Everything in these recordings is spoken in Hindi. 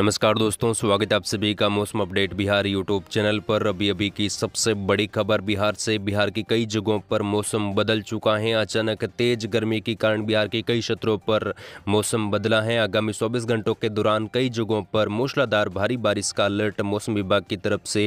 नमस्कार दोस्तों स्वागत है आप सभी का मौसम अपडेट बिहार यूट्यूब चैनल पर अभी अभी की सबसे बड़ी खबर बिहार से बिहार की कई जगहों पर मौसम बदल चुका है अचानक तेज गर्मी के कारण बिहार के कई क्षेत्रों पर मौसम बदला है आगामी 24 घंटों के दौरान कई जगहों पर मूसलाधार भारी बारिश का अलर्ट मौसम विभाग की तरफ से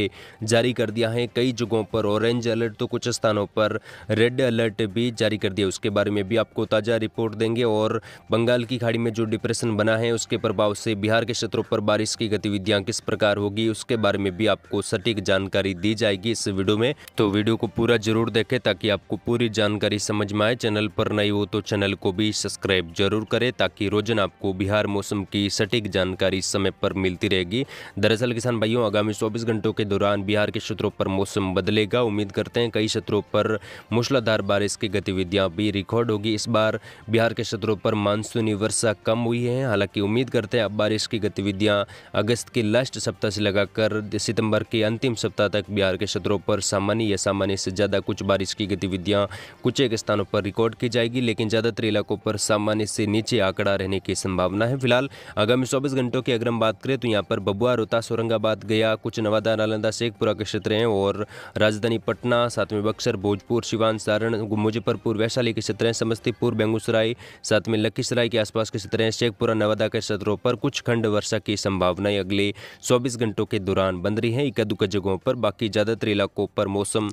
जारी कर दिया है कई जगहों पर ऑरेंज अलर्ट तो कुछ स्थानों पर रेड अलर्ट भी जारी कर दिया उसके बारे में भी आपको ताज़ा रिपोर्ट देंगे और बंगाल की खाड़ी में जो डिप्रेशन बना है उसके प्रभाव से बिहार के क्षेत्रों पर बारिश की गतिविधियां किस प्रकार होगी उसके बारे में भी आपको सटीक जानकारी दी जाएगी इस वीडियो में तो वीडियो को पूरा जरूर देखें ताकि आपको पूरी जानकारी समझ में आए चैनल पर नई हो तो चैनल को भी सब्सक्राइब जरूर करें ताकि रोजन आपको बिहार मौसम की सटीक जानकारी समय पर मिलती रहेगी दरअसल किसान भाइयों आगामी चौबीस घंटों के दौरान बिहार के क्षेत्रों पर मौसम बदलेगा उम्मीद करते हैं कई क्षेत्रों पर मूसलाधार बारिश की गतिविधियां भी रिकॉर्ड होगी इस बार बिहार के क्षेत्रों पर मानसूनी वर्षा कम हुई है हालांकि उम्मीद करते हैं अब बारिश की गतिविधियां नदियाँ अगस्त के लास्ट सप्ताह से लगाकर सितंबर के अंतिम सप्ताह तक बिहार के क्षेत्रों पर सामान्य या सामान्य से ज़्यादा कुछ बारिश की गतिविधियां कुछ एक स्थानों पर रिकॉर्ड की जाएगी लेकिन ज़्यादातर इलाकों पर सामान्य से नीचे आंकड़ा रहने की संभावना है फिलहाल आगामी चौबीस घंटों की अगर हम बात करें तो यहाँ पर बबुआ रोहतास औरंगाबाद गया कुछ नवादा नालंदा शेखपुरा के क्षेत्र हैं और राजधानी पटना साथ में बक्सर भोजपुर सिवान सारण मुजफ्फरपुर वैशाली के क्षेत्र हैं समस्तीपुर बेगूसराय साथ में लखीसराय के आसपास के क्षेत्र हैं शेखपुरा नवादा के क्षेत्रों पर कुछ खंड वर्षा की संभावनाएं अगले 24 घंटों के दौरान बन रही हैं इक्का दुक्का जगहों पर बाकी ज़्यादातर इलाकों पर मौसम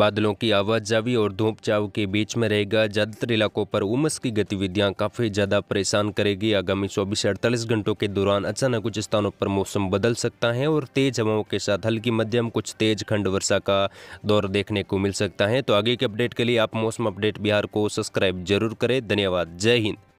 बादलों की आवाजावी और धूप चाव के बीच में रहेगा ज़्यादातर इलाकों पर उमस की गतिविधियां काफ़ी ज़्यादा परेशान करेगी आगामी चौबीस से अड़तालीस घंटों के दौरान अचानक कुछ स्थानों पर मौसम बदल सकता है और तेज़ हवाओं के साथ हल्की मध्यम कुछ तेज़ खंड वर्षा का दौर देखने को मिल सकता है तो आगे के अपडेट के लिए आप मौसम अपडेट बिहार को सब्सक्राइब जरूर करें धन्यवाद जय हिंद